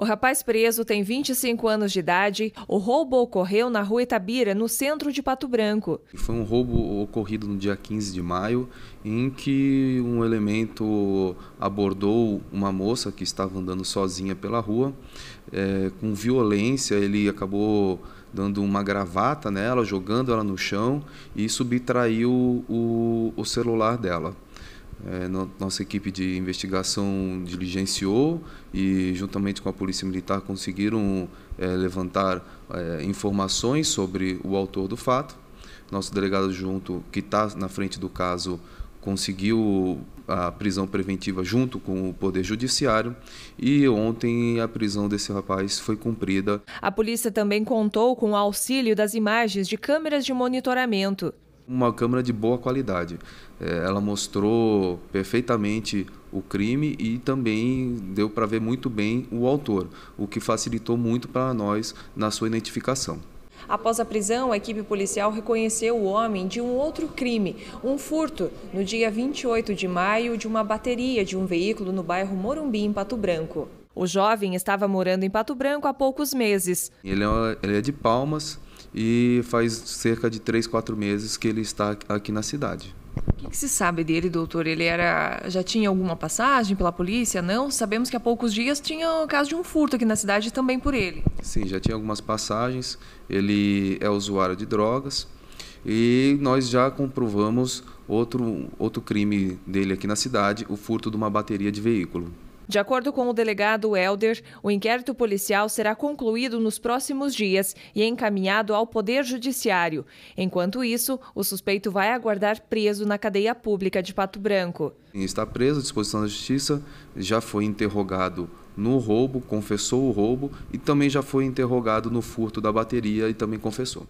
O rapaz preso tem 25 anos de idade. O roubo ocorreu na rua Itabira, no centro de Pato Branco. Foi um roubo ocorrido no dia 15 de maio, em que um elemento abordou uma moça que estava andando sozinha pela rua. É, com violência, ele acabou dando uma gravata nela, jogando ela no chão e subtraiu o, o celular dela. É, no, nossa equipe de investigação diligenciou e, juntamente com a Polícia Militar, conseguiram é, levantar é, informações sobre o autor do fato. Nosso delegado junto, que está na frente do caso, conseguiu a prisão preventiva junto com o Poder Judiciário e ontem a prisão desse rapaz foi cumprida. A polícia também contou com o auxílio das imagens de câmeras de monitoramento. Uma câmera de boa qualidade. É, ela mostrou perfeitamente o crime e também deu para ver muito bem o autor, o que facilitou muito para nós na sua identificação. Após a prisão, a equipe policial reconheceu o homem de um outro crime, um furto, no dia 28 de maio, de uma bateria de um veículo no bairro Morumbi, em Pato Branco. O jovem estava morando em Pato Branco há poucos meses. Ele é, ele é de Palmas, e faz cerca de três, quatro meses que ele está aqui na cidade. O que, que, se sabe dele, doutor? Ele era já tinha alguma passagem pela polícia? Não? Sabemos que há poucos dias tinha o caso de um furto aqui na cidade também por ele. Sim, já tinha algumas passagens. Ele é usuário de drogas e nós já comprovamos outro, outro crime dele aqui na cidade, o furto de uma bateria de veículo. De acordo com o delegado Helder, o inquérito policial será concluído nos próximos dias e encaminhado ao Poder Judiciário. Enquanto isso, o suspeito vai aguardar preso na cadeia pública de Pato Branco. Está preso à disposição da Justiça, já foi interrogado no roubo, confessou o roubo e também já foi interrogado no furto da bateria e também confessou.